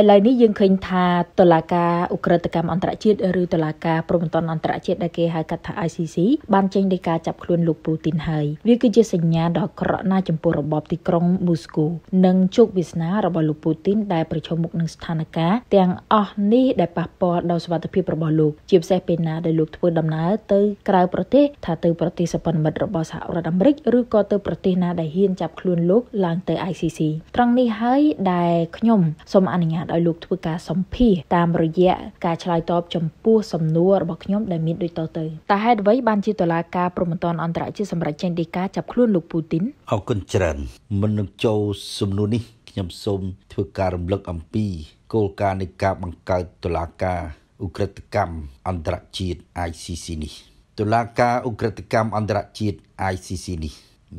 ឥឡូវនេះយើងឃើញថាតុលាការអ ுக ្រិតកម្មអន្តរជាតិឬតុលាការព្រហ្មទណ្ឌអន្តរជាតិដែលគេហៅកាត់ថា ICC បានចេញដីកាចាប់ខ្លួនលោកពូទីនហើយវាគឺជាសញ្ញាដ៏អាក្រក់ណាស់ចំពោះរបបទីក្រុងមូស្គូនិងជោគវាសនារបស់លោកពូទីនដែលប្រឈមមុខនឹងស្ថានភាពទាំងអស់នេះដែលប៉ះពាល់ដល់សុវត្ថិភាពរបស់លោកជាពិសេសពេលណាដែលលោកធ្វើដំណើរទៅក្រៅប្រទេស ថាទៅប្រទេសសព្វមិត្តរបស់សហរដ្ឋអាមេរិកឬក៏ទៅប្រទេសណាដែលហ៊ានចាប់ខ្លួនលោកឡើងទៅ ICC ត្រង់នេះហើយដែលខ្ញុំសូមអនុញ្ញាតញ្ញាតឲ្យលោកធ្វើការសម្ភាសតាមរយៈការឆ្លើយតបចំពោះសំណួររបស់ខ្ញុំដែលមានដូចតទៅតើហេតុអ្វីបានជាតុលាការព្រហ្មទណ្ឌអន្តរជាតិសម្រាប់ចេញដីកាចាប់ខ្លួនលោកពូទីនអរគុណច្រើនមិននឹងចូលសំណួរនេះខ្ញុំសូមធ្វើការរំលឹកអំពីគោលការណ៍នៃការបង្កើតតុលាការឧក្រិដ្ឋកម្មអន្តរជាតិ ICC នេះតុលាការឧក្រិដ្ឋកម្មអន្តរជាតិ ICC នេះ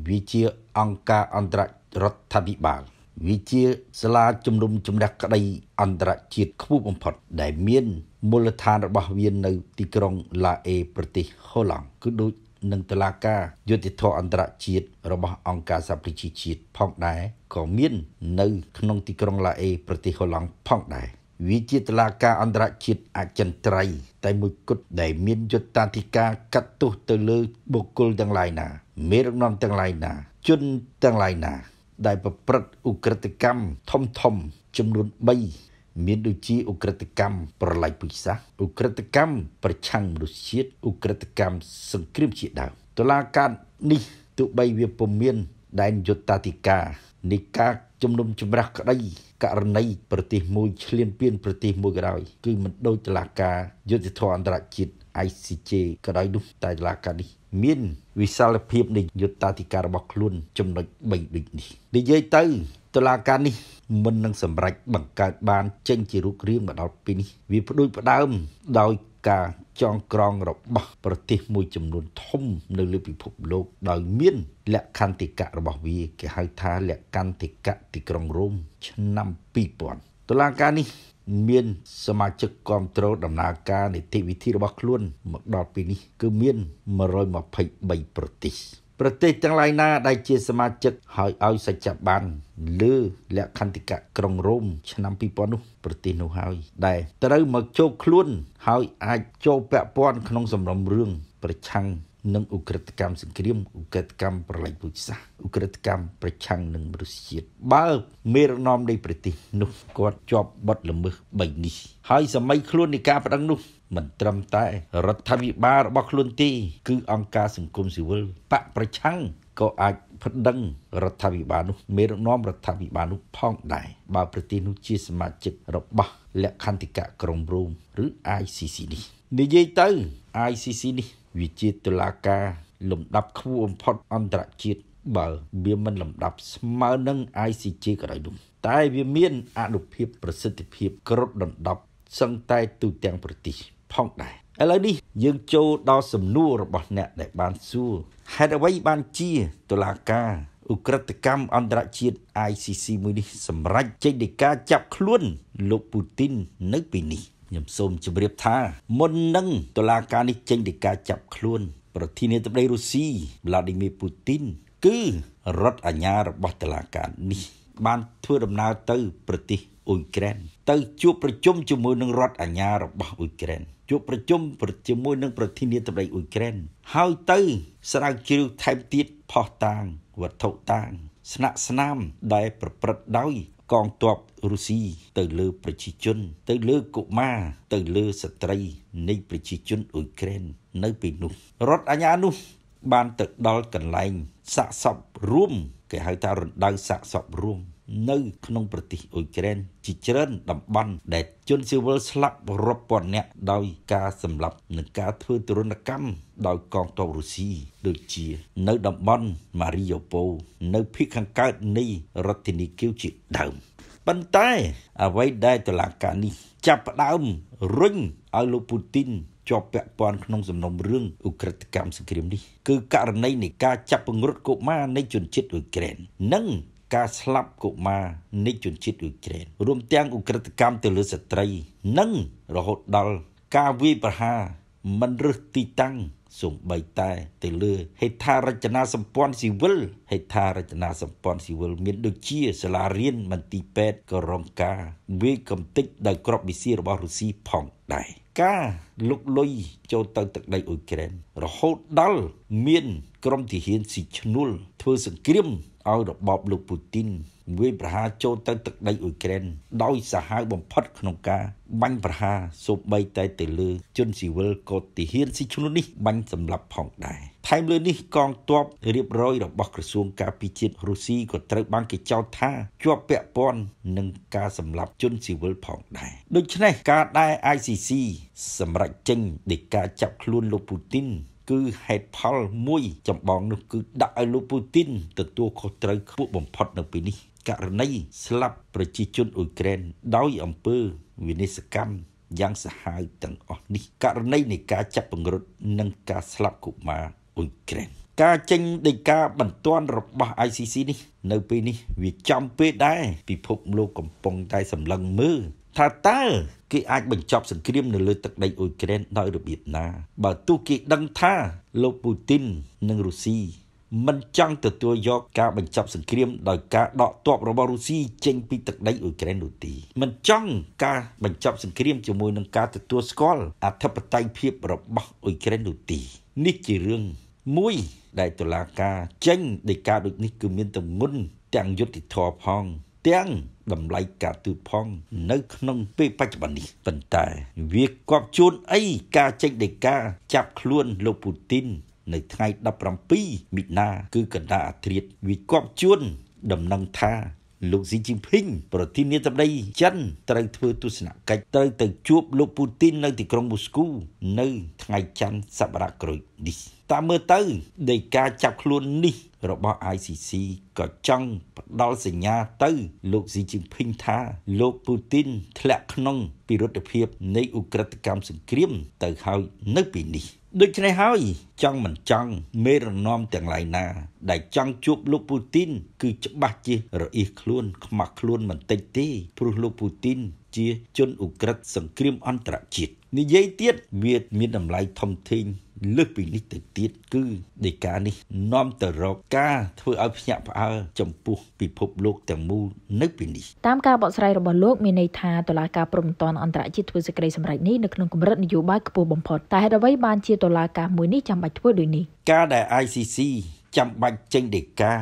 វាជាអង្គការអន្តររដ្ឋាភិបាលវិជាសាលាជំនុំជម្រះក្តីអន្តរជាតិខ្ពស់បំផុតដែលមានមូលដ្ឋានរបស់វានៅទីក្រុងឡាអេប្រទេសហូឡង់គឺដូចនឹងតឡាការយុតិធធអន្តរជាតិរបស់អង្គការសហប្រជាជាតិផងដែរក៏មាននៅក្នុងទីក្រុងឡាអេប្រទេសហូឡង់ផងដែរវាជាតឡាការអន្តរជាតិអចិន្ត្រៃយ៍តែមួយគត់ដែលមានយុត្តាធិការកាត់ទោសទៅលើបុគ្គលទាំងឡាយណាមេរំនាំទាំងឡាយណាជនទាំងឡាយណាដែលប្រព្រឹត្តឧក្រិដ្ឋកម្មធំធំចំនួន3មានដូចជាឧក្រិដ្ឋកម្មប្រល័យពូជសាសន៍ឧក្រិដ្ឋកម្មប្រឆាំងមនុស្សជាតិឧក្រិដ្ឋកម្មសង្គ្រាមជាដើមតុលាការនេះទោះបីវាពុំមានដែនយុត្តាធិការនៃការជំនុំជម្រះក្តីករណី ប្រទេសមួយឈ្លានពានប្រទេសមួយក៏ដោយ គឺមិនដូចតឡាការយុទ្ធធរអន្តរជាតិ ICJ ក៏ដោយនោះតែតុលាការនេះមានវិសាលភាពនៃយុត្តាធិការរបស់ខ្លួនចំណុច3ដូចនេះនិយាយទៅតុលាការនេះ មិននឹងសម្រេចបង្កើតបានចេញជារូបរាងមកដល់ពេលនេះវាផ្ដួចផ្ដើម ដោយការចងក្រងរបស់ប្រទេសមួយចំនួនធំនៅលើពិភពលោកដោយមានលក្ខន្តិកៈរបស់វាគេហៅថាលក្ខន្តិកៈទីក្រុងរ៉ូមឆ្នាំ2000តុលាការនេះមាន សមាជិកគ្រប់គ្រងដំណើរការនីតិវិធីរបស់ខ្លួនមកដល់ពេលនេះ គឺមាន123ប្រទេស ប្រទេសទាំងឡាយណា ដែលជាសមាជិកហើយឲ្យសច្ចាប័នលើលក្ខន្តិកៈក្រុងរ៉ូមឆ្នាំ2000នោះ ប្រទេសនោះហើយដែលត្រូវមកចូលខ្លួន ហើយអាចចូលពាក់ព័ន្ធក្នុងសំណុំរឿងប្រឆាំងនិងឧក្រិដ្ឋកម្មសង្គ្រាមឧក្រិដ្ឋកម្មប្រល័យពូជសាសន៍ឧក្រិដ្ឋកម្មប្រឆាំងនឹងមនុស្សជាតិបើមេរណមនៃប្រទេស នោះគាត់ជាប់បទល្មើស3នេះ ហើយសម័យខ្លួននៃការប្តឹងនោះមិនត្រឹមតែ រដ្ឋាភិបាលរបស់ខ្លួនទេគឺអង្គការសង្គមស៊ីវិលបកប្រឆាំងក៏អាចប្តឹងរដ្ឋាភិបាលនោះមេរណមរដ្ឋាភិបាលនោះផងដែរបើប្រទេសនោះជាសមាជិករបស់លក្ខន្តិកៈក្រុងរ៉ូមឬ ICC នេះនិយាយទៅ ICC នេះវិជាតុលាការ លំដាប់ខ្ពស់បំផុតអន្តរជាតិបើវាមិនលំដាប់ស្មើនឹង ICJ ក៏ដោយនោះតែវាមានអនុភាពប្រសិទ្ធភាពគ្របដណ្ដប់សឹងតែទូទាំង ប្រទេសផងដែរឥឡូវនេះយើងចូលដល់សំណួររបស់អ្នកដែលបានសួរហេតុអ្វីបានជាតុលាការឧក្រិដ្ឋកម្មអន្តរជាតិ ICC មួយនេះសម្រាប់ចេញដីកាចាប់ខ្លួន លោកពូទីននៅពេលនេះខ្ញុំសូមជម្រាបថាមុននឹងតុលាការនេះចេញដីកាចាប់ខ្លួន ប្រធានាធិបតីរុស្ស៊ី Vladimir Putin គឺរដ្ឋអាជ្ញារបស់តុលាការនេះ បានធ្វើដំណើរទៅ ប្រទេសអ៊ុយក្រែនទៅជួបប្រជុំជាមួយនឹងរដ្ឋអាជ្ញារបស់អ៊ុយក្រែនជួបប្រជុំជាមួយនឹងប្រធានាធិបតីអ៊ុយក្រែនហើយទៅ ស្រាវជ្រាវថែមទៀតផោះតាងវត្ថុតាងស្នាក់ស្នាមដែលប្រព្រឹត្តដោយកងទ័ពរុស្ស៊ីទៅលើប្រជាជន ទៅលើកុមារទៅលើស្ត្រីនៃប្រជាជនអ៊ុយក្រែននៅពេលនោះរដ្ឋអាជ្ញានោះ បានទៅដល់កន្លែងសាកសពរួម គេហៅថារណ្ដៅសាកសពរួមនៅក្នុងប្រទេសអ៊ុយក្រែនជាច្រើនតំបន់ដែលជនស៊ីវិលស្លាប់រាប់ពាន់នាក់ដោយការសម្លាប់និងការធ្វើទរណកម្មដោយកងទ័ពរុស្ស៊ីដូចជានៅតំបន់ម៉ារីយ៉ូប៉ូនៅភូមិខាងកើតនៃរដ្ឋធានីគីវជាដើមប៉ុន្តែអ្វីដែលតឡាកានេះចាប់ផ្ដើមរុញឲ្យលោកពូទីនជាប់ពាក់ព័ន្ធក្នុងសំណុំរឿងអ ுக ្រិតកម្មសង្គ្រាមនេះគឺករណីនៃការចាប់ពង្រត់កុមារនៃជនជាតិអ៊ុយក្រែននិងការស្លាប់កុមារនិច្ចជនជាតិអ៊ុយក្រែនរួមទាំងអ ுக ្រិតកម្មទៅលើស្ត្រីនិងរហូតដល់ការវាយប្រហារមិនរើសទីតាំងសូម្បីតែទៅលើហេដ្ឋារចនាសម្ព័ន្ធស៊ីវិល ហេដ្ឋារចនាសម្ព័ន្ធស៊ីវិលមានដូចជាសាលារៀនមន្ទីរពេទ្យក៏រងការវាយកំទេចដោយក្របវិស័យរបស់រុស្ស៊ីផងដែរការលុកលុយចូលទៅទឹកដីអ៊ុយក្រែនរហូតដល់មានក្រុមទាហានស៊ីឈ្នួលធ្វើសង្គ្រាមឲ្យរបបលោកពូទីនវាយប្រហារចូលទៅទឹកដីអ៊ុយក្រែនដោយសាហាវបំផុតក្នុងការបាញ់ប្រហារសូម្បីតែទៅលើជនស៊ីវិលក៏ទាហានស៊ីឈ្នួននេះបាញ់សម្លាប់ផងដែរថែមលើនេះកងទ័ពរៀបរយរបស់ក្រសួងការពារជាតិរុស្ស៊ីក៏ត្រូវបានគេចោទថាជាប់ពាក់ព័ន្ធនឹងការសម្លាប់ជនស៊ីវិលផងដែរដូច្នេះការដែល ICC សម្រេចចេញដីកាចាប់ខ្លួនលោកពូទីនគឺហេតុផលមួយចម្បងនោះគឺដាក់ឲ្យលោកពូទីនទទួលខុសត្រូវខ្ពស់បំផុតនៅពេលនេះករណីស្លាប់ប្រជាជនអ៊ុយក្រែនដោយអំពើវិនិស្សកម្មយ៉ាងសាហាវទាំងអស់នេះករណីនៃការចាប់ពង្រត់និងការស្លាប់កុមារអ៊ុយក្រែនការចេញដីកាបន្ទាន់របស់ ICC នេះនៅពេលនេះវាចំពេលដែរពិភពលោកកំពុងតែសម្លឹងមើលថាតើគេអាចបញ្ចប់សង្គ្រាមនៅលើទឹកដីអ៊ុយក្រែនដោយរបៀបណាបើទោះគេដឹងថាលោកពូទីននិងរុស្ស៊ីមិនចង់ទទួលយកការបញ្ចប់សង្គ្រាមដោយការដកទ័ពរបស់រុស្ស៊ីចេញពីទឹកដីអ៊ុយក្រែននោះទេមិនចង់ការបញ្ចប់សង្គ្រាមជាមួយនឹងការទទួលស្គាល់អធិបតេយ្យភាពរបស់អ៊ុយក្រែននោះទេនេះជារឿងមួយដែលតុលាការចេញដោយការដូចនេះ គឺមានតម្ងន់ទាំងយុត្តិធម៌ផង ទាំងតម្លៃការទូតផង នៅក្នុងពេលបច្ចុប្បន្ននេះប៉ុន្តែ វាគប់ជួនអីការចេញដីកាចាប់ខ្លួនលោកពូទីន នៅថ្ងៃ17មិថុនាគឺកណ្ដាអាត្រិតវាគប់ជួនដំណឹងថាលោកស៊ីជីផីងប្រធានាធិបតីចិនត្រូវធ្វើទស្សនកិច្ចត្រូវទៅជួបលោកពូទីននៅទីក្រុងមូស្គូនៅ ថ្ងៃច័ន្ទសប្តាហ៍ក្រោយនេះ តាមមើលទៅនៃការចាប់ខ្លួននេះរបស់ ICC ក៏ចង់ផ្ដល់សញ្ញាទៅលោកស៊ីជីងភីងថា លោកពូទីន ធ្លាក់ក្នុងពិរុទ្ធភាព នៃឧក្រិដ្ឋកម្មសង្គ្រាម ទៅហើយនៅពេលនេះដូច្នេះហើយចង់មិនចង់មេរនំទាំងឡាយណា ដែលចង់ជួបលោកពូទីន គឺច្បាស់ជារអ៊ីសខ្លួនខ្មាស់ខ្លួនមិនតិចទេព្រោះលោកពូទីន ជាជនអ៊ុក្រិតសង្គ្រាមអន្តរជាតិនិយាយទៀតវាមានតម្លៃធំធេងលើសពីនេះទៅទៀតគឺដីកានេះនាំទៅរកការធ្វើឲ្យភ្ញាក់ផ្អើលចំពោះពិភពលោកទាំងមូលនៅពេលនេះតាមការបកស្រាយរបស់លោកមានន័យថាតុលាការព្រំដែនអន្តរជាតិធ្វើសេចក្តីសម្រេចនេះនៅក្នុងកម្រិតនយោបាយខ្ពស់បំផុតតែហេតុអ្វីបានជាតុលាការមួយនេះចាំបាច់ធ្វើដូចនេះការដែល ICC ចាំបាច់ចេញដីកា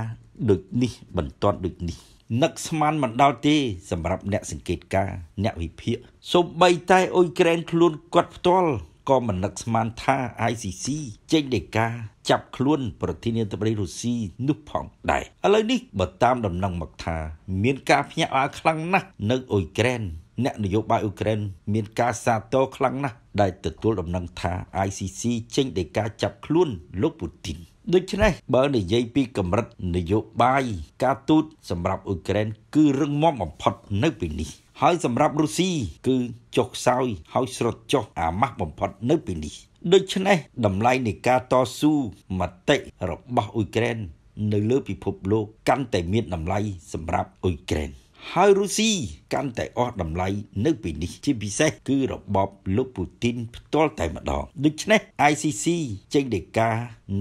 ដូចនេះបន្ទាន់ដូចនេះនឹកស្មានមិនដល់ទេសម្រាប់អ្នកសង្កេតការអ្នកវិភាគសូម្បីតែអ៊ុយក្រែនខ្លួនគាត់ផ្ទាល់ក៏មិននឹកស្មានថា ICC ចេញដីកាចាប់ខ្លួន ប្រធានាធិបតីរុស្ស៊ីនោះផង ដែរឥឡូវនេះបើតាមដំណឹងមកថាមានការភ្ញាក់ផ្អើលខ្លាំងណាស់នៅអ៊ុយក្រែនអ្នក នយោបាយអ៊ុយក្រែនមានការសាទរខ្លាំងណាស់ដែលទទួលដំណឹងថា ICC ចេញដីកាចាប់ខ្លួនលោកពូទីនដូច្នេះ បើនិយាយពីកម្រិតនយោបាយការទូតសម្រាប់អ៊ុយក្រែនគឺរឹងមាំបំផុតនៅពេលនេះហើយសម្រាប់រុស្ស៊ីគឺចុះខ្សោយហើយស្រុតចុះអាម៉ាស់បំផុតនៅពេលនេះដូច្នេះតម្លៃនៃការតស៊ូមតិរបស់អ៊ុយក្រែននៅលើពិភពលោកកាន់តែមានតម្លៃ សម្រាប់អ៊ុយក្រែនហើយរុស្ស៊ីកាន់តែអស់តម្លៃនៅពេលនេះ ជាពិសេសគឺរបបលោកពូទីន ផ្ទាល់តែម្ដងដូច្នេះ ICC ចេញដីកា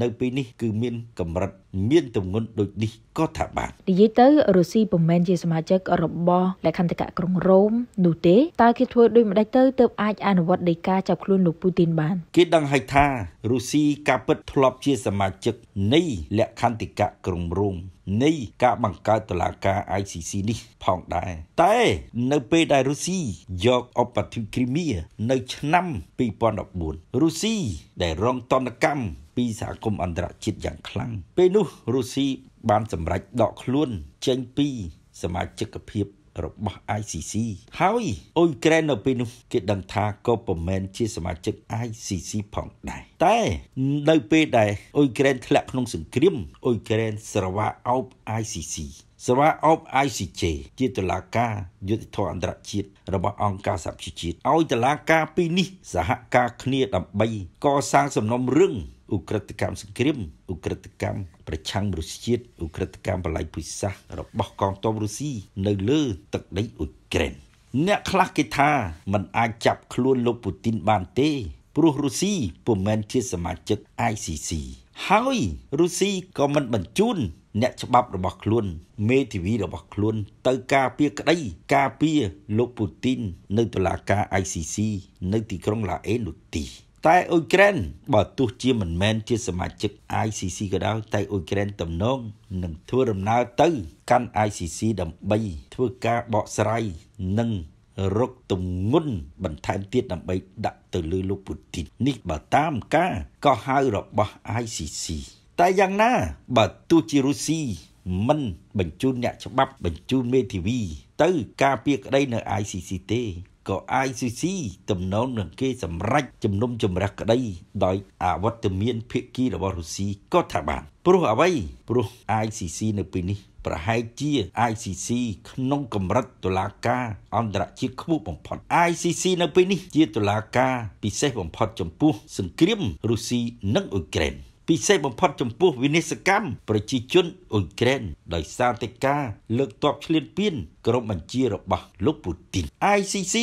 នៅពេលនេះ គឺមានកម្រិត មានទម្ងន់ដូចនេះក៏ថាបាទនិយាយទៅរុស្ស៊ីពុំមែនជាសមាជិករបស់លក្ខន្តិកៈក្រុងរ៉ូមនោះទេតើគេធ្វើដូចម្ដេចទៅទើបអាចអនុវត្តដីកាចាប់ខ្លួនលោកពូទីនបាន គេដឹងហើយថារុស្ស៊ីកាពិតធ្លាប់ជាសមាជិកនៃលក្ខន្តិកៈក្រុងរ៉ូមនៃការបង្កើតតឡាការ ICC នេះផងដែរតែនៅពេលដែលរុស្ស៊ីយកអបតិគ្រីមៀនៅ ឆ្នាំ2014រុស្ស៊ីដែលរងតនកម្មពីសហគមន៍អន្តរជាតិយ៉ាងខ្លាំងពេលនោះរុស្ស៊ីបានសម្រេចដកខ្លួន ចេញពី សមាជិកភាពរបស់ ICC ហើយអ៊ុយក្រែននៅពេលនោះគេដឹងថាក៏ពុំមែនជាសមាជិក ICC ផងដែរតែនៅពេលដែលអ៊ុយក្រែនធ្លាក់ក្នុង សង្គ្រាមអ៊ុយក្រែនស្រវាអោប ICC សេវាអប ICJ ជាតុលាការយុតិធម៌អន្តរជាតិរបស់អង្គការសហប្រជាជាតិឲ្យតុលាការពីរនេះសហការគ្នាដើម្បីកសាងសំណុំរឿងឧក្រិដ្ឋកម្មសង្គ្រាមឧក្រិដ្ឋកម្មប្រឆាំងរុស្ស៊ីជាតិឧក្រិដ្ឋកម្មបល័យពុយសាសរបស់កងទ័ពរុស្ស៊ីនៅលើទឹកដីអ៊ុយក្រែនអ្នកខ្លះគេថាมันអាចចាប់ខ្លួនលោកពូទីនបានទេ ព្រោះរុស្ស៊ីពុំមែនជាសមាជិក ICC ហើយរុស្ស៊ីក៏មិនបញ្ជូនអ្នកច្បាប់របស់ខ្លួនមេធាវីរបស់ខ្លួនទៅការពារក្តី ការពារលោកពូទីននៅតុលាការ ICC នៅទីក្រុងឡាអេនោះទីតែអ៊ុយក្រែនបើទោះជាមិនមែនជាសមាជិក ICC ក៏ដោយតែអ៊ុយក្រែនទំនងនឹងធ្វើដំណើរទៅកាន់ ICC ដើម្បីធ្វើការបកស្រាយនិងរកទម្ងន់បន្ថែមទៀតដើម្បីដាក់ទៅលើលោកពូទីននេះបើតាមការកោះហៅរបស់ ICC តែយ៉ាងណាបើទោះជារុស្ស៊ីមិនបញ្ជូនអ្នកច្បាប់បញ្ជូនមេធាវី ទៅការពារក្តីនៅ ICC ទេក៏ ICC ទំនងនឹងគេសម្រេចជំនុំជម្រះក្តី ដោយអវត្តមានភាគីរបស់រុស្ស៊ីក៏ថាបានព្រោះអ្វីព្រោះ ICC នៅពេលនេះប្រហែលជា ICC ក្នុង កម្រិតតុលាការ អន្តរជាតិខ្ពស់បំផុត ICC នៅពេលនេះជាតុលាការ ពិសេសបំផុតចំពោះ សង្គ្រាមរុស្ស៊ីនិងអ៊ុយក្រែនពិសេសបំផុតចំពោះវិនិស្សកម្មប្រជាជនអ៊ុយក្រែនដោយសារតែការ លើកទ័ពឈ្លានពានក្រុមបញ្ជារបស់ លោកពូទីន ICC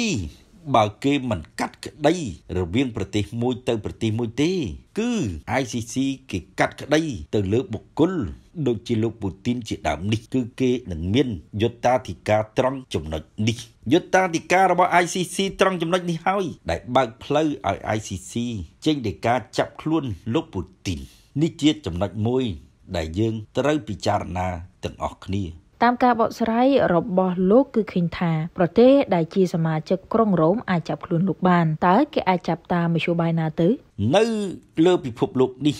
បើគេមិនកាត់ក្តីរវាងប្រទេសមួយទៅប្រទេសមួយទេ គឺ ICC គេកាត់ក្តីទៅលើបុគ្គលដូចជាលោកពូទីនជាដើមនេះ គឺគេនឹងមានយុត្តាធិការត្រង់ចំណុចនេះយុត្តាធិការរបស់ ICC ត្រង់ចំណុចនេះហើយដែលបើកផ្លូវឲ្យ ICC ចេញដីកាចាប់ខ្លួនលោកពូទីននេះជាចំណុចមួយដែលយើងត្រូវពិចារណាទាំងអស់គ្នា តាមការបកស្រាយរបស់លោកគឺឃើញថាប្រទេសដែលជាសមាជិកក្រុងរ៉ូមអាចចាប់ខ្លួនលោកបានតើគេអាចចាប់តាមមធ្យោបាយណាទៅនៅលើពិភពលោកនេះ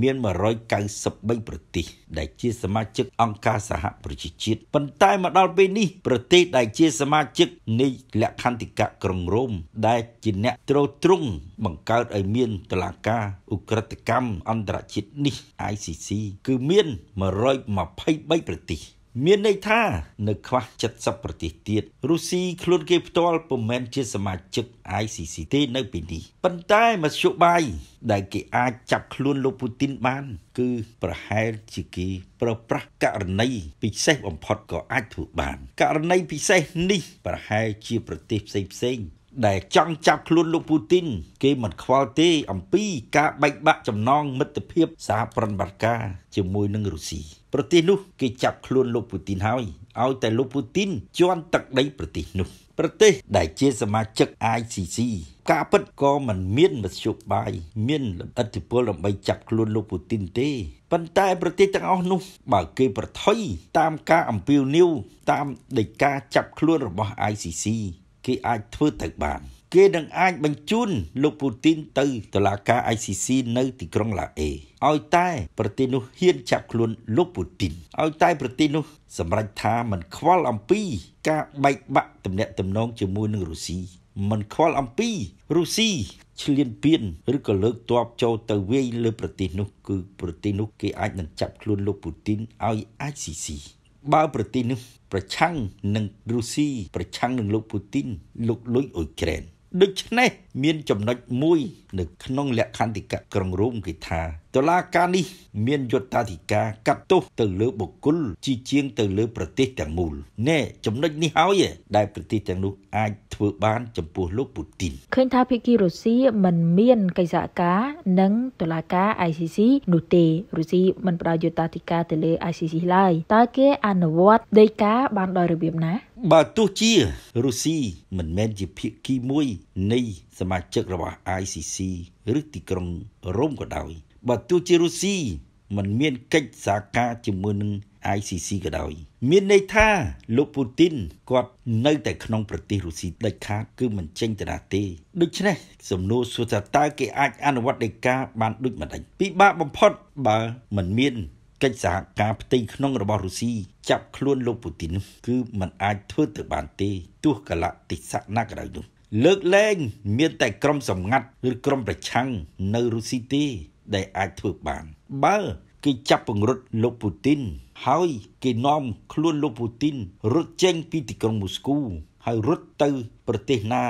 មាន193ប្រទេស ដែលជាសមាជិកអង្គការសហប្រជាជាតិប៉ុន្តែមកដល់ពេលនេះប្រទេសដែលជាសមាជិកនៃលក្ខន្តិកៈក្រុងរ៉ូមដែលជាអ្នកត្រួតត្រងបង្កើតឲ្យមានតឡាការអ ுக ្រិតកម្មអន្តរជាតិនេះ ICC គឺមាន123ប្រទេសមានន័យថានៅខ្វះ70ប្រទេសទៀតរុស្ស៊ីខ្លួនគេផ្ទាល់ពុំមែនជាសមាជិក ICC ទេនៅពេលនេះប៉ុន្តែមធ្យោបាយដែលគេអាចចាប់ខ្លួនលោកពូទីនបានគឺប្រហែលជាគេ ប្រើប្រាស់ករណីពិសេសបំផុតក៏អាចធ្វើបាន ករណីពិសេសនេះប្រហែលជាប្រទេសផ្សេងផ្សេងដែលចង់ចាប់ខ្លួនលោកពូទីនគេមិនខ្វល់ទេអំពីការបែកបាក់ចំណងមិត្តភាពសហប្រតិបត្តិការជាមួយនឹងរុស្ស៊ីប្រទេសនោះគេចាប់ខ្លួនលោកពូទីនហើយឲ្យតែលោកពូទីនជន់ទឹកដីប្រទេសនោះប្រទេសដែលជាសមាជិក ICC ការពិតក៏មិនមានមធ្យោបាយមានអធិបុលដើម្បីចាប់ខ្លួនលោកពូទីនទេប៉ុន្តែ ប្រទេសទាំងអស់នោះបើគេប្រថុយតាមការអំពាវនាវតាមដីកាចាប់ខ្លួនរបស់ ICC គេអាចធ្វើទៅបាន គេនឹងអាចបញ្ជូនលោកពូទីនទៅតុលាការ ICC នៅទីក្រុងឡាអេឲ្យតែ ប្រទេសនោះហ៊ានចាប់ខ្លួនលោកពូទីនឲ្យតែប្រទេសនោះសម្រេចថាមិនខ្វល់អំពី ការបែកបាក់ទំនាក់ទំនងជាមួយនឹងរុស្ស៊ីមិនខ្វល់អំពីរុស្ស៊ីឆ្លៀនពៀនឬក៏លើកទ័ពចូលទៅវាយលើប្រទេសនោះ គឺប្រទេសនោះគេអាចនឹងចាប់ខ្លួនលោកពូទីនឲ្យ ICC បើប្រទេសនេះប្រឆាំងនឹងរុស្ស៊ីប្រឆាំងនឹងលោកពូទីន លោកលុយអ៊ុយក្រែនដូច្នេះមានចំណុចមួយនៅក្នុង លក្ខន្តិកៈក្រុងរ៉ូមគេថាតុលាការនេះមានយុត្តាធិការកាត់ទោសទៅលើបុគ្គលជាជាងទៅលើប្រទេសទាំងមូលណែចំណុចនេះហើយដែលប្រទេសទាំងនោះអាចធ្វើបានចំពោះលោកពូទីនឃើញថាភៀគីរុស្ស៊ីមិនមានកិច្ចសហការនិងតុលាការ ICC នោះទេរុស្ស៊ីមិនផ្ដល់យុត្តាធិការទៅលើ ICC ឡើយតើគេអនុវត្តដីកាបានដោយរបៀបណាបើទោះជារុស្ស៊ីមិនមែនជាភាគីមួយនៃសមាជិករបស់ ICC ឬទីក្រុងរ៉ូមក៏ដោយបើទោះជារុស្ស៊ីមិនមានកិច្ចសហការជាមួយនឹង ICC ក៏ដោយមានន័យថាលោកពូទីនគាត់នៅតែក្នុងប្រទេសរុស្ស៊ីដាច់ខាតគឺមិនចេញទៅណាទេដូច្នេះសំណួរសួរថាតើគេអាចអនុវត្តដីកាបានដូចម្ដេចពិបាកបំផុតបើមិនមាន កិច្ចសហការផ្ទៃក្នុងរបស់រុស្ស៊ីចាប់ខ្លួនលោកពូទីន គឺมันអាចធ្វើទៅបានទេ ទោះកលតិសៈណាក៏ដោយនោះ លើកលែងមាន តែក្រុមសម្ងាត់ឬក្រុមប្រឆាំងនៅរុស្ស៊ីទេដែលអាចធ្វើបាន បើគេចាប់ពង្រត់លោកពូទីនហើយគេនាំខ្លួនលោកពូទីនរត់ចេញពីទីក្រុងមូស្គូហើយរត់ទៅប្រទេសណា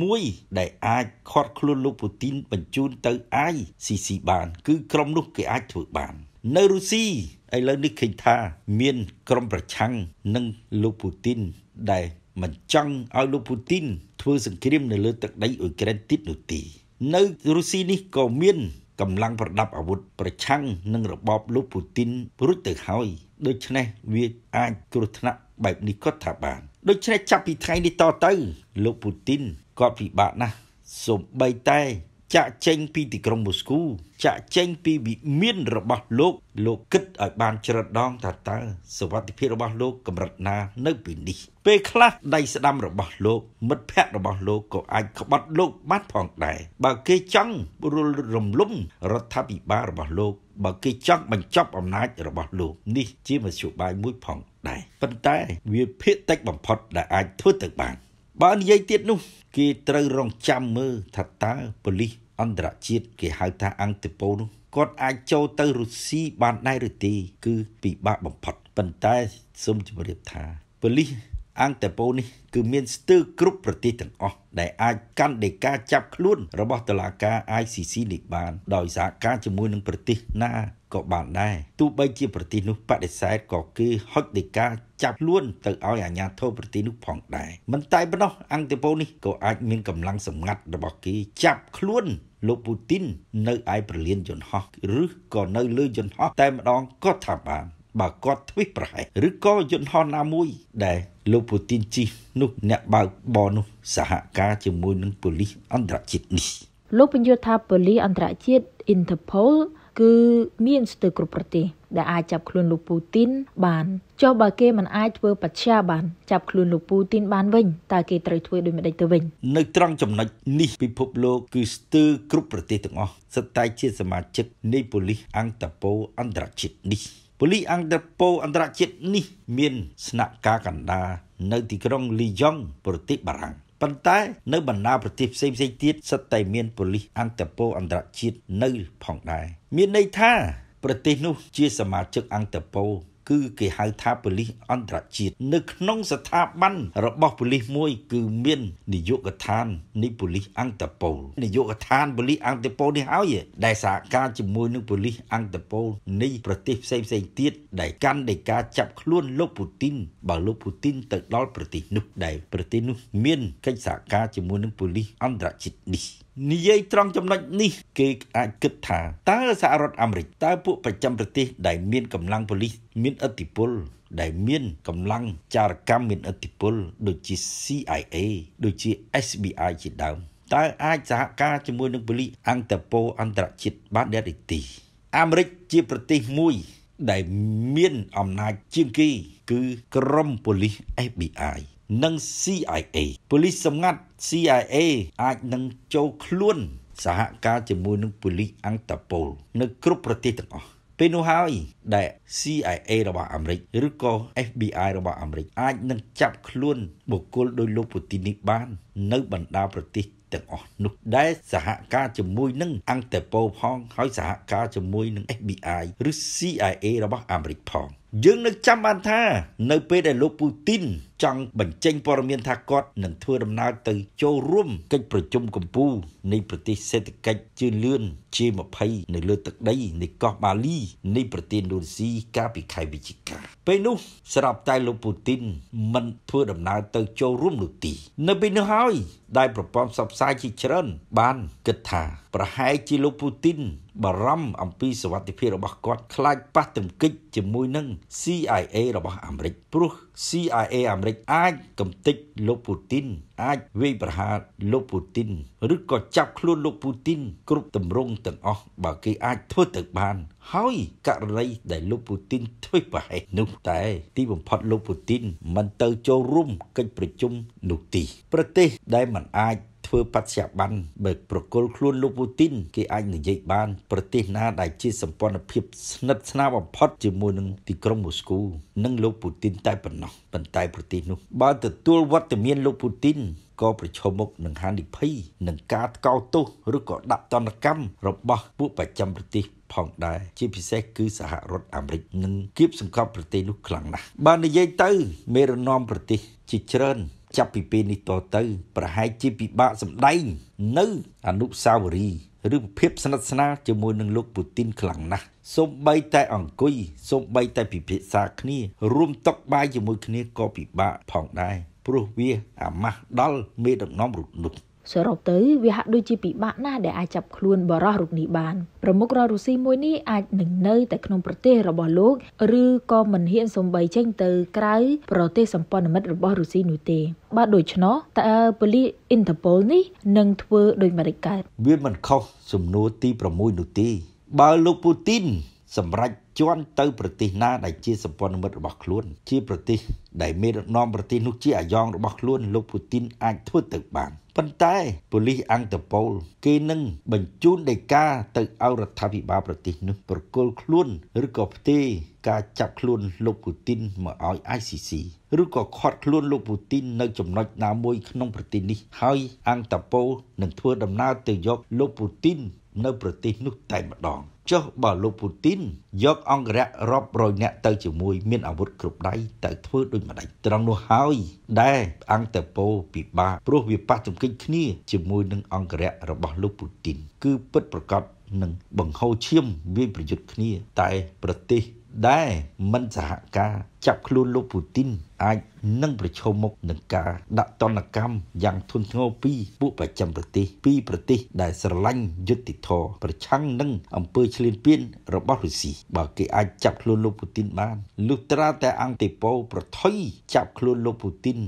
មួយដែលអាចខាត់ខ្លួនលោកពូទីន បញ្ជូនទៅ ICC បាន គឺក្រុមនោះគេអាចធ្វើបាន នៅរុស្ស៊ីឥឡូវនេះឃើញថាមានក្រុមប្រឆាំងនឹងលោកពូទីនដែលមិនចង់ឲ្យលោកពូទីន ធ្វើសង្គ្រាមនៅលើទឹកដីអ៊ុយក្រែនទៀតនោះទេនៅរុស្ស៊ីនេះក៏មានកម្លាំងប្រដាប់អាវុធប្រឆាំងនឹងរបបលោកពូទីនរួចទៅហើយដូច្នេះ វាអាចគ្រោះថ្នាក់បែបនេះគាត់ថាបាន ដូច្នេះចាប់ពីថ្ងៃនេះតទៅលោកពូទីនគាត់ពិបាកណាស់សូម្បីតែចាក់ចេញពីទីក្រុងមូស្គូចាក់ចេញពីវិមានរបស់លោកលោកគិតឲ្យបានជ្រិតដងថាតើសวัสดิភាពរបស់លោកកម្រិតណានៅពេលនេះពេលខ្លះដៃស្ដាំរបស់លោកមិត្តភ័ក្ដិរបស់លោកក៏អាចក្បត់លោកបានផងដែរបើគេចង់រលរំលំរដ្ឋាភិបាលរបស់លោកបើគេចង់បញ្ចប់អំណាចរបស់លោក នេះជាមធ្យោបាយមួយផងដែរប៉ុន្តែវាភាកតិចបំផុតដែលអាចធ្វើទៅបានបើនិយាយទៀតនោះ គេត្រូវរងចាំមើលថាតើប៉ូលីសអន្តរជាតិគេហៅថាអង្គតិពោនោះគាត់អាចចូលទៅរុស្ស៊ីបានដែរឬទេ គឺពិបាកបំផុតប៉ុន្តែសូមជម្រាបថាប៉ូលីសអង្គតេប៉ូនេះគឺមានស្ទើរគ្រប់ប្រទេសទាំងអស់ដែលអាចកាន់ដេកាចាប់ខ្លួនរបស់តុលាការ ICC នេះបានដោយសហការជាមួយនឹងប្រទេសណាក៏បានដែរទោះបីជាប្រទេសនោះបដិសេធក៏គេហុចដេកាចាប់ខ្លួនទៅឲ្យអាជ្ញាធរប្រទេសនោះផងដែរមិនតែប៉ុណ្ណោះអង្គតេប៉ូនេះក៏អាចមានកម្លាំងសម្ងាត់របស់គេចាប់ខ្លួនលោកពូទីននៅឯប្រលានយន្តហោះឬក៏នៅលើយន្តហោះតែម្ដងក៏ថាបានបើគាត់ទ្វិសប្រហែសឬក៏យន្តហោះណាមួយ ដែលលោកពូទីនជីនោះ អ្នកបើកបរនោះសហការជាមួយនឹងប៉ូលីសអន្តរជាតិនេះ លោកបញ្យល់ថាប៉ូលីសអន្តរជាតិ Interpol គឺ មានស្ទើរគ្រប់ប្រទេសដែលអាចចាប់ខ្លួនលោកពូទីន បានចុះបើគេមិនអាចធ្វើបច្ឆាបានចាប់ខ្លួនលោកពូទីន បានវិញតើគេត្រូវធ្វើដោយម្ដេចទៅវិញនៅត្រង់ចំណុចនេះពិភពលោកគឺស្ទើរគ្រប់ប្រទេសទាំងអស់ស្ទើរតែជាសមាជិក នៃប៉ូលីសអង្គតពូអន្តរជាតិនេះប៉ូលីសអង់គ្លេសពោអន្តរជាតិនេះ មានស្នាក់ការកណ្ដាលនៅទីក្រុងលីយ៉ុងប្រទេសបារាំង ប៉ុន្តែនៅបណ្ដាប្រទេសផ្សេងៗទៀតសិតតែមានប៉ូលីសអន្តពោអន្តរជាតិនៅផងដែរមានន័យថា ប្រទេសនោះជាសមាជិកអន្តពោគឺគេហៅថាប៉ូលីសអន្តរជាតិនៅក្នុងស្ថាប័នរបស់ប៉ូលីសមួយ គឺមាននាយកដ្ឋាននៃប៉ូលីសអង្គតពូលនាយកដ្ឋានប៉ូលីសអង្គតពូលនេះហើយដែលសហការជាមួយនឹងប៉ូលីសអង្គតពូល នៃប្រទេសផ្សេងផ្សេងទៀតដែលកាន់ដីកាចាប់ខ្លួនលោកពូទីនបើលោកពូទីនទៅដល់ប្រទេស នោះដែលប្រទេសនោះមានកិច្ចសហការជាមួយនឹងប៉ូលីសអន្តរជាតិនេះនិយាយត្រង់ចំណុចនេះគេអាចគិតថាតើសហរដ្ឋអាមេរិកតើពួកប្រចាំប្រទេសដែលមានកម្លាំងប៉ូលីសមានឥទ្ធិពល ដែលមានកម្លាំងចារកម្មមានឥទ្ធិពលដូចជា CIA ដូចជា SBI ជាដើមតើអាចសហការជាមួយនឹងប៉ូលីសអង្គតពអន្តរជាតិបានដែរទេអាមេរិកជាប្រទេសមួយដែលមានអំណាចជាងគេគឺក្រមប៉ូលីស FBI និង CIA ប៉ូលីសសម្ងាត់ CIA អាចនឹងចូលខ្លួន សហការជាមួយនឹងប៉ូលីសអង់តាប៉ូលនៅគ្រប់ប្រទេសទាំងអស់ ពេលនោះហើយ ដែល CIA របស់អាមេរិកឬក៏ FBI របស់អាមេរិកអាចនឹងចាប់ខ្លួនបុគ្គលដោយលោកពូទីននេះបាន នៅបណ្ដាប្រទេសទាំងអស់នោះដែលសហការជាមួយនឹងអង្គតេប៉ូផងហើយសហការជាមួយនឹង FBI ឬ CIA របស់អាមេរិកផងយើងនៅចាំបានថានៅពេលដែលលោកពូទីន ចង់បញ្ចេញព័ត៌មានថាគាត់នឹងធ្វើដំណើរទៅចូលរួម កិច្ចប្រជុំកម្ពុជានៃប្រទេសសេដ្ឋកិច្ចជឿនលឿនជា20នៅលើទឹកដីនៃកោះបាលី នៃប្រទេសឥណ្ឌូនេស៊ីកាលពីខែវិច្ឆិកាពេលនោះស្រាប់តែលោកពូទីន មិនធ្វើដំណើរទៅចូលរួមនោះទីនៅពេលនោះហើយ ដែលប្រព័ន្ធផ្សព្វផ្សាយជាច្រើនបានគិតថាប្រហែលជាលោកពូទីនបារម្ភអំពីសុវត្ថិភាពរបស់គាត់ខ្លាចប៉ះទង្គិចជាមួយនឹង CIA របស់អាមេរិកព្រោះ CIA អាមេរិកអាចកំទេចលោកពូទីនអាចវាយប្រហារលោកពូទីនឬក៏ចាប់ខ្លួនលោកពូទីន គ្រប់ទម្រង់ទាំងអស់ បើគេអាចធ្វើទៅ បាន ហើយករណីដែលលោកពូទីនធ្វើប្រហែសនោះតែ ទីបំផុតលោកពូទីនមិនទៅចូលរួមកិច្ចប្រជុំនោះទីប្រទេស ដែលមិនអាចធ្វើបច្ចាប័នបើប្រគល់ខ្លួនលោកពូទីន គេអាចនិយាយបាន ប្រទេសណាដែលជាសម្ព័ន្ធភាពស្និទ្ធស្នាលបំផុតជាមួយនឹងទីក្រុងមូស្គូនិងលោកពូទីនតែប៉ុណ្ណោះប៉ុន្តែប្រទេសនោះបើទទួលវត្តមានលោកពូទីនក៏ប្រឈមមុខនឹងហានិភ័យនឹងការថ្កោលទោសឬក៏ដាក់ទណ្ឌកម្មរបស់ពួកប្រចាំប្រទេស ផងដែរជាពិសេស គឺសហរដ្ឋអាមេរិកនិងគៀបសង្កត់ប្រទេសនោះខ្លាំងណាស់បើនិយាយទៅមេរនាំប្រទេសជាច្រើនចាប់ពីពេលនេះតទៅ ប្រហែលជាពិបាកសម្ដែងនៅអនុស្សាវរីយ៍ឬភាពស្និទ្ធស្នាលជាមួយនឹងលោកពូទីនខ្លាំងណាស់សូម្បីតែអង្គុយសូម្បីតែពិភាក្សាគ្នារួមតុកបាយជាមួយគ្នាក៏ពិបាកផងដែរព្រោះវាអាម៉ាស់ដល់មេដឹកនាំរូបនោះសរុបទៅវាហាក់ដូចជាពិបាកណាស់ដែលអាចចាប់ខ្លួនបរិះរូបនេះបានប្រមុខរដ្ឋរុស្ស៊ីមួយនេះអាចនឹងនៅ តែក្នុងប្រទេសរបស់លោកឬក៏មិនហ៊ានសំបីចេញទៅក្រៅប្រទេសសម្ព័ន្ធមិត្តរបស់រុស្ស៊ីនោះទេ បាទដូច្នោះតើប៉ូលីសអ៊ីនតើប៉ូលនេះនឹងធ្វើដោយមិនរីកើតវាមិនខុសសំណួរទី6នោះទេបើលោកពូទីនសម្រាប់ជន់ទៅ ប្រទេសណា ដែលជាសម្ព័ន្ធមិត្តរបស់ខ្លួនជាប្រទេសដែលមានដឹកនាំប្រទេសនោះជាអាយ៉ងរបស់ខ្លួនលោកពូទីនអាចធ្វើទៅបានប៉ុន្តែប៉ូលីសអង្គតពូលគេនឹងបញ្ជូនដីកាទៅឲ្យរដ្ឋាភិបាលប្រទេសនោះប្រគល់ខ្លួន ឬក៏ផ្ទេរការចាប់ខ្លួនលោកពូទីនមកឲ្យ ICC ឬក៏ខាត់ខ្លួនលោកពូទីននៅ ចំណុចណាមួយក្នុង ប្រទេសនេះ ហើយអង្គតពូលនឹងធ្វើដំណើរទៅយកលោកពូទីននៅប្រទេសនោះតែម្ដង ចុះបើលោកពូទីន យកអង្គរៈរាប់រយនាក់ទៅជាមួយមានអាវុធគ្រប់ដៃទៅធ្វើដូចម្ដេចត្រង់នោះហើយដែលអង្គតេពូពិបាកព្រោះវាប៉ះទង្គិចគ្នាជាមួយនឹងអង្គរៈរបស់លោកពូទីនគឺពិតប្រកបនឹងបង្ហូរឈាមវាប្រយុទ្ធគ្នាតែប្រទេសដែលមិនសហការចាប់ខ្លួនលោកពូទីនអាចនឹងប្រឈមមុខនឹងការដាក់ទណ្ឌកម្មយ៉ាងធ្ងន់ធ្ងរពីពួកប្រចាំប្រទេសពីប្រទេសដែលស្រឡាញ់យុត្តិធម៌ប្រឆាំងនឹងអំពើឈ្លានពានរបស់រុស្ស៊ីបើគេអាចចាប់ខ្លួនលោកពូទីនបានលុះត្រាតែអង្គទេពូប្រថុយចាប់ខ្លួនលោកពូទីន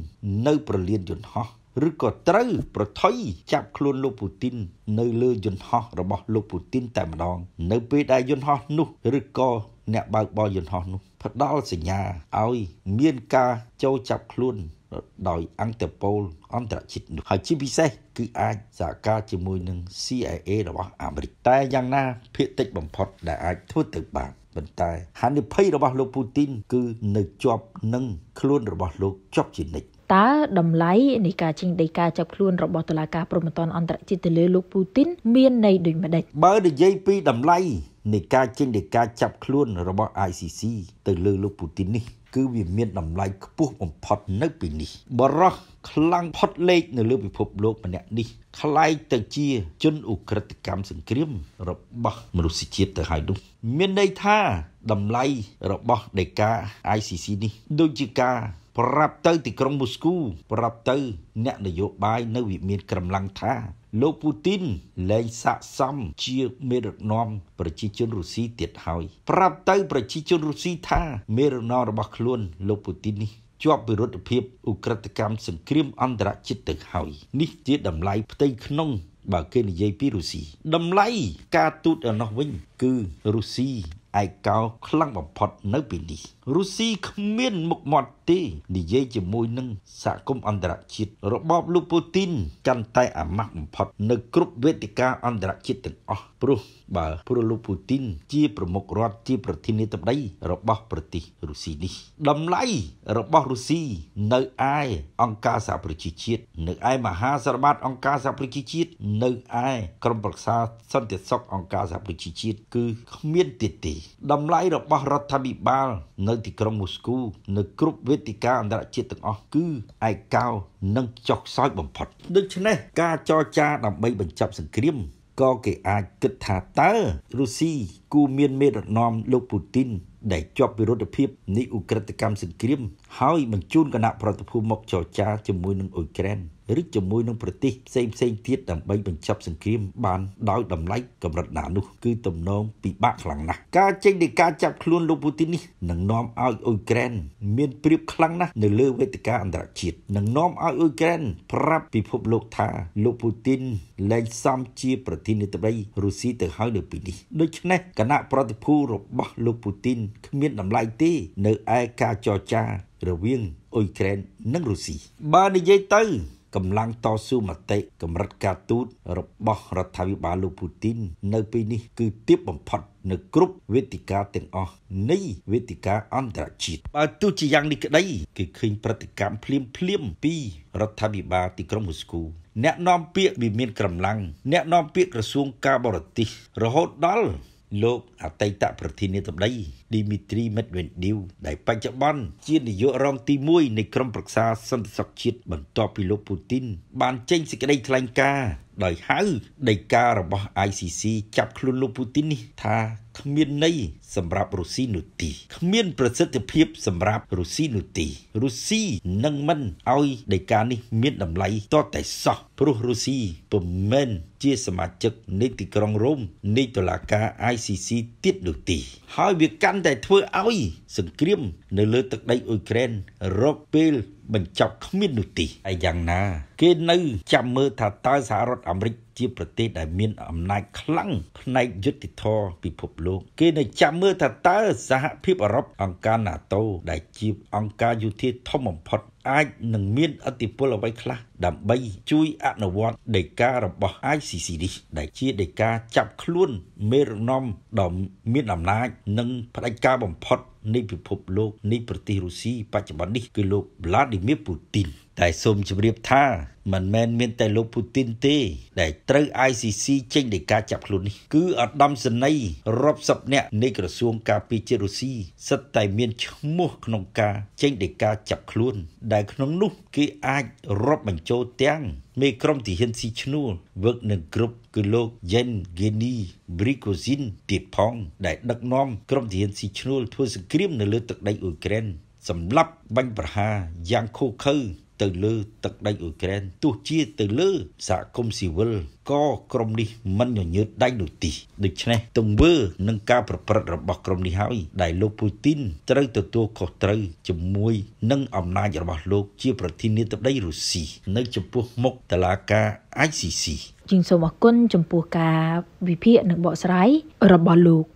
នៅប្រលានយន្តហោះឬក៏ត្រូវប្រថុយចាប់ខ្លួនលោកពូទីន នៅលើយន្តហោះរបស់លោកពូទីន តែម្ដង នៅពេលដែលយន្តហោះនោះឬក៏អ្នកបើកបរយន្តហោះនោះ ផ្ដល់សញ្ញាឲ្យមានការចូលចាប់ខ្លួនដោយអង្គតពលអន្តរជាតិនោះហើយជាពិសេសគឺអាចសហការជាមួយនឹង CIA របស់អាមេរិកតែយ៉ាងណា ភាគតិចបំផុតដែលអាចធ្វើទៅបានប៉ុន្តែ ហានិភ័យរបស់លោកពូទីន គឺនៅជាប់នឹងខ្លួនរបស់លោកជាប់ជានិច្ចតើតម្លៃនៃការចេញដីកាចាប់ខ្លួនរបស់តុលាការព្រហ្មទណ្ឌអន្តរជាតិទៅលើលោកពូទីន មានន័យដូចម្ដេចបើនិយាយពីតម្លៃនៃការចេញដីកាចាប់ខ្លួនរបស់ ICC ទៅលើលោកពូទីននេះ គឺវាមានតម្លៃខ្ពស់បំផុតនៅពេលនេះ បរោះខ្លាំងផុតលេខនៅលើពិភពលោកម្នាក់នេះคล้ายទៅជាជនអ ுக ្រិតកម្មសង្គ្រាមរបស់មនុស្សជាតិទៅហើយនោះមានន័យថាតម្លៃរបស់ដេកា ICC នេះដូចជាការប្រាប់ទៅទីក្រុងមូស្គូប្រាប់ទៅ អ្នកនយោបាយនៅវិមានក្រំឡាំងថា លោកពូទីនលែងស័កសមជាមេដឹកនាំប្រជាជនរុស្ស៊ីទៀតហើយប្រាប់ទៅ ប្រជាជនរុស្ស៊ីថាមេដឹកនាំរបស់ខ្លួនលោកពូទីននេះជាប់វិរុទ្ធភាពឧក្រិដ្ឋកម្មសង្គ្រាម អន្តរជាតិទៅហើយនេះជាតម្លៃផ្ទៃក្នុង បើគេនិយាយពីរុស្ស៊ីតម្លៃការទូតរបស់វិញគឺរុស្ស៊ីឯកោខ្លាំងបំផុតនៅពេលនេះរុស្ស៊ីគ្មានមុខមាត់ទេនិយាយជាមួយនឹងសហគមន៍អន្តរជាតិរបបលោកពូទីនកាន់តែអាម៉ាស់បំផុតនៅគ្រប់វេទិកាអន្តរជាតិទាំងអស់ព្រោះបើព្រោះលោកពូទីន ជាប្រមុខរដ្ឋជាប្រធានាធិបតីរបស់ ប្រទេសរុស្ស៊ីនេះតម្លៃរបស់រុស្ស៊ីនៅឯអង្គការសហប្រជាជាតិនៅឯមហាសារបាតអង្គការសហប្រជាជាតិនៅឯក្រុមប្រឹក្សាសន្តិសុខអង្គការសហប្រជាជាតិគឺគ្មានទៀតទេតម្លៃរបស់ រដ្ឋាភិបាល នៅទីក្រុងមូស្គូ នៅគ្រប់វេទិកាអន្តរជាតិទាំងអស់គឺឯកោនិងចុះខ្សោយបំផុតដូច្នេះការចរចាដើម្បីបញ្ចប់សង្គ្រាមក៏គេអាចគិតថាតើរុស្ស៊ីគូមានមេដឹកនាំលោកពូទីនដែលជាប់វិរុទ្ធភាពនៃអ ுக ្រិតកម្មសង្គ្រាមហើយបញ្ជូនគណៈប្រតិភូមកចរចាជាមួយនឹងអ៊ុយក្រែនឬជាមួយនឹងប្រទេសផ្សេងផ្សេងទៀតដើម្បីបញ្ចប់សង្គ្រាមបានដោយតម្លៃកម្រិតណានោះគឺទំនងពិបាកខ្លាំងណាស់ការចេញនៃការចាប់ខ្លួនលោកពូទីននេះនឹងនាំឲ្យអ៊ុយក្រែនមានព្រៀបខ្លាំងណាស់នៅលើវេទិកាអន្តរជាតិនឹងនាំឲ្យអ៊ុយក្រែនប្រាប់ពិភពលោកថា លោកពូទីនលែងសមជាប្រធានាធិបតីរុស្ស៊ីទៅហើយនៅពេលនេះដូច្នេះគណៈប្រតិភូរបស់លោកពូទីនគ្មានតម្លៃទេ នៅឯការចរចារវាងអ៊ុយក្រែននិងរុស្ស៊ីបើនិយាយទៅកម្លាំងតស៊ូមតិកម្រិតការទូតរបស់រដ្ឋាភិបាលលោកពូទីន នៅពេលនេះគឺទៀបបំផុតនៅគ្រប់វេទិកាទាំងអស់នៃវេទិកាអន្តរជាតិបើទោះជាយ៉ាងនេះក្តី គេឃើញប្រតិកម្មភ្លាមភ្លាមពីរដ្ឋាភិបាលទីក្រុងមូស្គូអ្នកនាំពាក្យវិមានក្រំឡាំងអ្នកនាំពាក្យក្រសួងការបរទេសរហូតដល់លោកអតីតប្រធានាធិបតីឌីមីត្រីមេតវេនឌីវដែលបច្ចុប្បន្នជានាយករងទី1នៃក្រុមប្រឹក្សាសន្តិសុខជាតិបន្ទាប់ពីលោកពូទីន បានចេញសេចក្តីថ្លែងការណ៍ដោយហៅដីការបស់ ICC ចាប់ខ្លួនលោកពូទីននេះថាគ្មានន័យសម្រាប់រុស្ស៊ីនោះទេគ្មាន ប្រសិទ្ធភាព សម្រាប់រុស្ស៊ីនោះទេរុស្ស៊ីនឹងមិនឲ្យដីកានេះមានតម្លៃតតែសោះព្រោះរុស្ស៊ីពុំមែនជា សមាជិកនៃទីក្រុងរ៉ូមនៃតុលាការ ICC ទៀតនោះទេហើយវាកាន់តែធ្វើឲ្យសង្គ្រាម នៅលើទឹកដីអ៊ុយក្រែនរកពេលបញ្ចប់គ្មាននោះទេហើយយ៉ាងណា គេនៅចាំមើលថាតើសហរដ្ឋអាមេរិកជាប្រទេសដែលមានអំណាចខ្លាំងផ្នែកយុទ្ធធរពិភពលោក គេនៅចាំមើលថាតើសហភាពអឺរ៉ុបអង្គការ NATO ដែលជាអង្គការយោធាធំបំផុតអាចនឹងមានអធិបុលអ្វីខ្លះដើម្បី ជួយអនុវត្តដីការបស់ ICC នេះដែលជាដីកាចាប់ខ្លួនមេរងំដ៏មានអំណាច និង ផ្ដាច់ការបំផុតនៃពិភពលោកនៃប្រទេសរុស្ស៊ីបច្ចុប្បន្ននេះគឺលោក Vladimir Putin តែសូមជម្រាបថាមិនមែនមាន តែលោកពូទីនទេ ដែលត្រូវ ICC ចេញដីកាចាប់ខ្លួននេះ គឺអធិបសេនីយ៍រាប់សិបនាក់នៃក្រសួងការពារជាតិរុស្ស៊ីសិតតែមានឈ្មោះក្នុងការចេញដីកាចាប់ខ្លួន ដែលក្នុងនោះ គេអាចរាប់បញ្ចូលទាំង មេក្រុមទីហ៊ានស៊ីឈ្នួលវឹកនឹងក្រុមគឺលោក Yevgeny Prigozhin ទៀតផង ដែលដឹកនាំក្រុមទីហ៊ានស៊ីឈ្នួលធ្វើសង្គ្រាមនៅលើទឹកដីអ៊ុយក្រែនសម្លាប់បាញ់ប្រហារយ៉ាងឃោឃៅទៅលើទឹកដីអ៊ុយក្រែនទោះជាទៅលើសហគមន៍ស៊ីវិលក៏ក្រុមនេះមិនញញើតដៃនោះទីដូច្នេះទង្វើនិងការប្រព្រឹត្តរបស់ក្រុមនេះហើយដែលលោកពូទីន ត្រូវទទួលខុសត្រូវជាមួយនឹងអំណាចរបស់លោកជាប្រធានាធិបតីរុស្ស៊ីនៅចំពោះមុខតុលាការ ICC ជាងសូមអរគុណចំពោះការវិភាគនិងបកស្រាយរបស់លោក